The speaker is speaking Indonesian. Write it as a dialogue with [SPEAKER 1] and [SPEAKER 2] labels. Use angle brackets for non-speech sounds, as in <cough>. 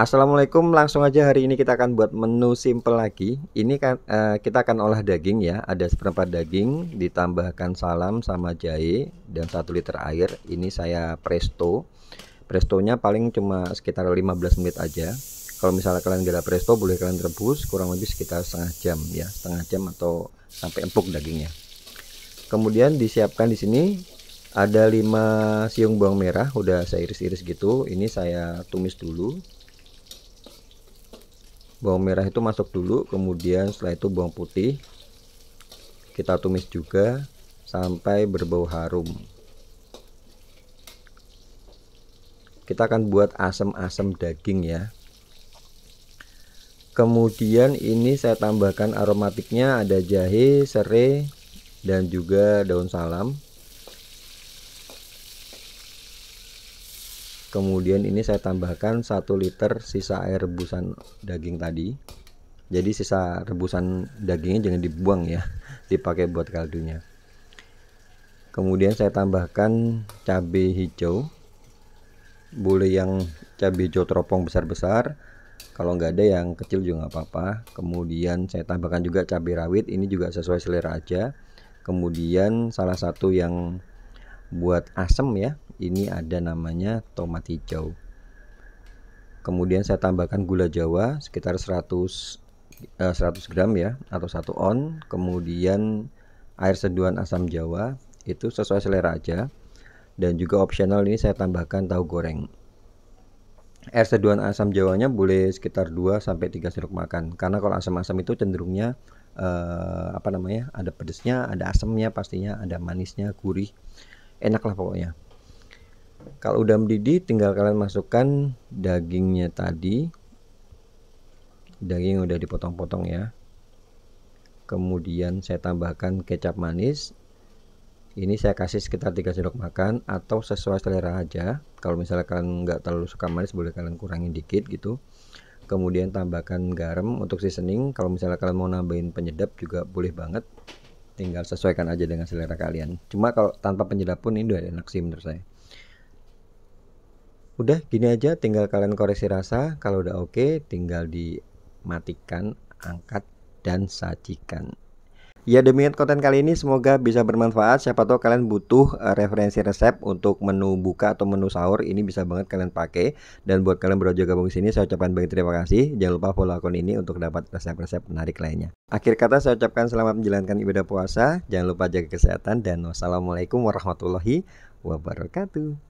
[SPEAKER 1] Assalamualaikum, langsung aja hari ini kita akan buat menu simple lagi. Ini kan uh, kita akan olah daging ya. Ada seperempat daging, ditambahkan salam sama jahe dan satu liter air. Ini saya presto. Prestonya paling cuma sekitar 15 menit aja. Kalau misalnya kalian gak presto, boleh kalian rebus kurang lebih sekitar setengah jam ya, setengah jam atau sampai empuk dagingnya. Kemudian disiapkan di sini ada 5 siung bawang merah udah saya iris-iris gitu. Ini saya tumis dulu bawang merah itu masuk dulu kemudian setelah itu bawang putih kita tumis juga sampai berbau harum kita akan buat asam-asam daging ya kemudian ini saya tambahkan aromatiknya ada jahe, serai dan juga daun salam kemudian ini saya tambahkan 1 liter sisa air rebusan daging tadi jadi sisa rebusan dagingnya jangan dibuang ya <laughs> dipakai buat kaldunya kemudian saya tambahkan cabai hijau boleh yang cabai hijau teropong besar-besar kalau nggak ada yang kecil juga nggak apa-apa kemudian saya tambahkan juga cabai rawit ini juga sesuai selera aja kemudian salah satu yang buat asem ya ini ada namanya tomat hijau kemudian saya tambahkan gula jawa sekitar 100 eh, 100 gram ya atau satu on kemudian air seduhan asam jawa itu sesuai selera aja dan juga opsional ini saya tambahkan tahu goreng air seduhan asam jawanya boleh sekitar 2 sampai 3 sendok makan karena kalau asam-asam itu cenderungnya eh, apa namanya ada pedesnya ada asamnya pastinya ada manisnya gurih enak lah pokoknya kalau udah mendidih tinggal kalian masukkan dagingnya tadi daging yang udah dipotong-potong ya kemudian saya tambahkan kecap manis ini saya kasih sekitar 3 sendok makan atau sesuai selera aja kalau misalnya kalian nggak terlalu suka manis boleh kalian kurangin dikit gitu kemudian tambahkan garam untuk seasoning kalau misalnya kalian mau nambahin penyedap juga boleh banget tinggal sesuaikan aja dengan selera kalian cuma kalau tanpa penyedap pun ini udah enak sih menurut saya Udah gini aja tinggal kalian koreksi rasa. Kalau udah oke okay, tinggal dimatikan, angkat dan sajikan. Ya demikian konten kali ini semoga bisa bermanfaat Siapa tahu kalian butuh eh, referensi resep untuk menu buka atau menu sahur Ini bisa banget kalian pakai Dan buat kalian berojo gabung sini saya ucapkan banyak terima kasih Jangan lupa follow akun ini untuk dapat resep-resep menarik lainnya Akhir kata saya ucapkan selamat menjalankan ibadah puasa Jangan lupa jaga kesehatan dan wassalamualaikum warahmatullahi wabarakatuh